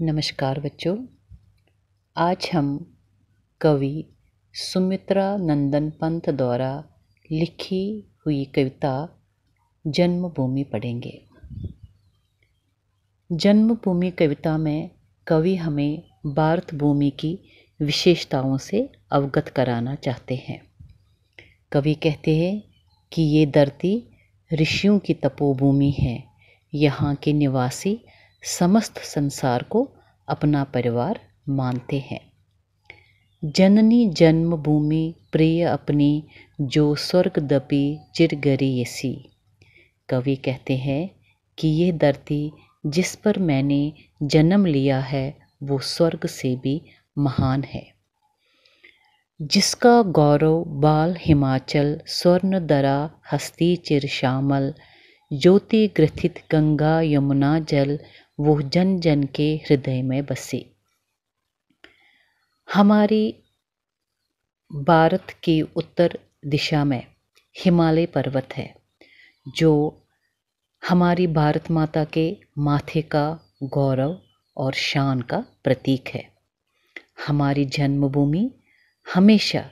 नमस्कार बच्चों आज हम कवि सुमित्रा नंदन पंत द्वारा लिखी हुई कविता जन्मभूमि पढ़ेंगे जन्मभूमि कविता में कवि हमें भारत भूमि की विशेषताओं से अवगत कराना चाहते हैं कवि कहते हैं कि ये धरती ऋषियों की तपोभूमि है यहाँ के निवासी समस्त संसार को अपना परिवार मानते हैं जननी जन्मभूमि प्रिय अपनी जो स्वर्ग दपी चिरगरीयसी कवि कहते हैं कि ये धरती जिस पर मैंने जन्म लिया है वो स्वर्ग से भी महान है जिसका गौरव बाल हिमाचल स्वर्ण दरा हस्ती चिर श्यामल ज्योति ग्रथित गंगा यमुना जल वो जन जन के हृदय में बसे हमारे भारत की उत्तर दिशा में हिमालय पर्वत है जो हमारी भारत माता के माथे का गौरव और शान का प्रतीक है हमारी जन्मभूमि हमेशा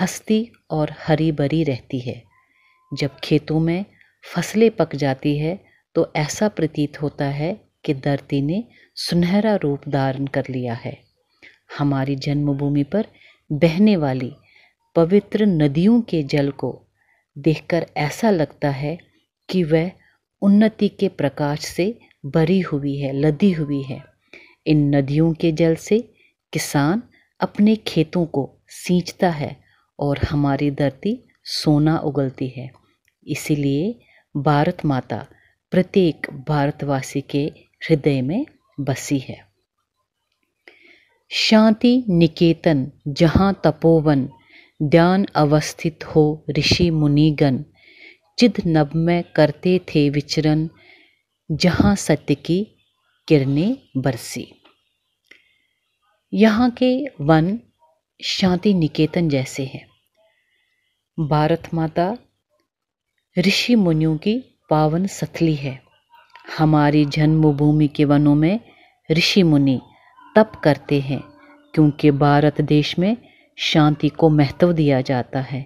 हस्ती और हरी भरी रहती है जब खेतों में फसलें पक जाती है तो ऐसा प्रतीत होता है कि धरती ने सुनहरा रूप धारण कर लिया है हमारी जन्मभूमि पर बहने वाली पवित्र नदियों के जल को देखकर ऐसा लगता है कि वह उन्नति के प्रकाश से भरी हुई है लदी हुई है इन नदियों के जल से किसान अपने खेतों को सींचता है और हमारी धरती सोना उगलती है इसीलिए भारत माता प्रत्येक भारतवासी के हृदय में बसी है शांति निकेतन जहाँ तपोवन ध्यान अवस्थित हो ऋषि मुनिगण चिद नभ में करते थे विचरण जहाँ सत्य की किरणें बरसी यहाँ के वन शांति निकेतन जैसे हैं भारत माता ऋषि मुनियों की पावन सथली है हमारी जन्मभूमि के वनों में ऋषि मुनि तप करते हैं क्योंकि भारत देश में शांति को महत्व दिया जाता है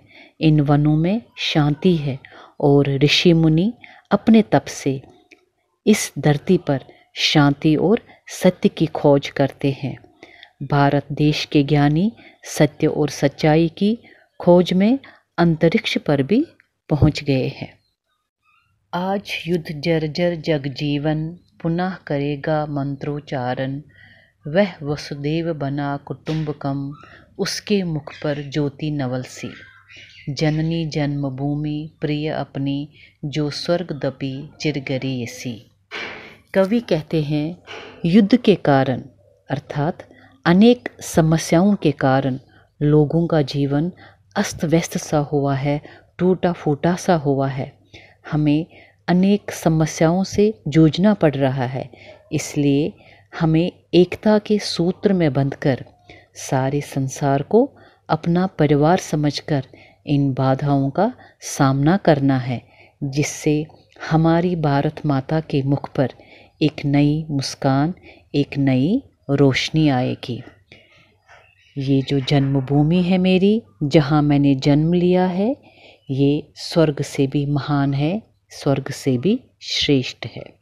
इन वनों में शांति है और ऋषि मुनि अपने तप से इस धरती पर शांति और सत्य की खोज करते हैं भारत देश के ज्ञानी सत्य और सच्चाई की खोज में अंतरिक्ष पर भी पहुंच गए हैं आज युद्ध जर्जर जग जीवन पुनः करेगा मंत्रोच्चारण वह वसुदेव बना कुटुम्बकम उसके मुख पर ज्योति नवल सी जननी जन्मभूमि प्रिय अपनी जो स्वर्ग दपी चिरगरी सी कवि कहते हैं युद्ध के कारण अर्थात अनेक समस्याओं के कारण लोगों का जीवन अस्त व्यस्त सा हुआ है टूटा फूटा सा हुआ है हमें अनेक समस्याओं से जूझना पड़ रहा है इसलिए हमें एकता के सूत्र में बंधकर सारे संसार को अपना परिवार समझकर इन बाधाओं का सामना करना है जिससे हमारी भारत माता के मुख पर एक नई मुस्कान एक नई रोशनी आएगी ये जो जन्मभूमि है मेरी जहाँ मैंने जन्म लिया है ये स्वर्ग से भी महान है स्वर्ग से भी श्रेष्ठ है